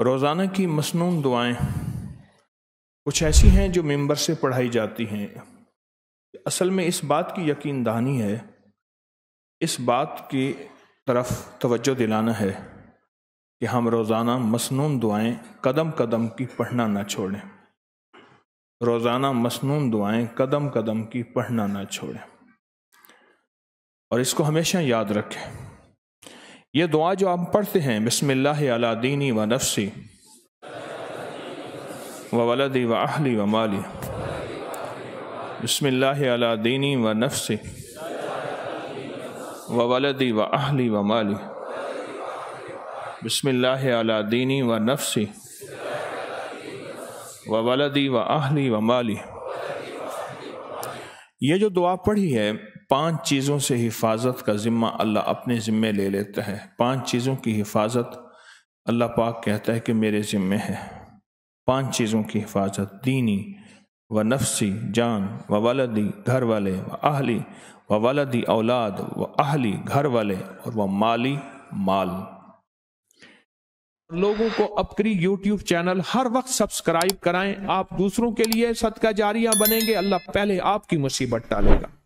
रोज़ाना की मसनून दुआएं कुछ ऐसी हैं जो मेंबर से पढ़ाई जाती हैं असल में इस बात की यकीन दहानी है इस बात की तरफ तवज्जो दिलाना है कि हम रोज़ाना मसनून दुआएं कदम कदम की पढ़ना ना छोड़ें रोज़ाना मसनून दुआएं कदम कदम की पढ़ना ना छोड़ें और इसको हमेशा याद रखें ये दुआ जो आप पढ़ते हैं बसमिल्लादीनी व नफसी व वलदी व अहली व माली बसमिल्लादीनी व नफसी व वलदी व अहली व माली बसमिल्लादीनी व नफसी व वलदी व अहली व माली ये जो दुआ पढ़ी है पांच चीज़ों से हिफाजत का ज़िम्मा अल्लाह अपने ज़िम्मे ले लेता है पांच चीज़ों की हिफाजत अल्लाह पाक कहता है कि मेरे ज़िम्मे है पांच चीज़ों की हिफाजत दीनी व नफसी जान व वलदी घर वाले व आहली व वालदी औलाद व आहली घर वाले और व माली माल लोगों को अपकरी यूट्यूब चैनल हर वक्त सब्सक्राइब कराएं आप दूसरों के लिए सदका जारिया बनेंगे अल्लाह पहले आपकी मुसीबत टालेगा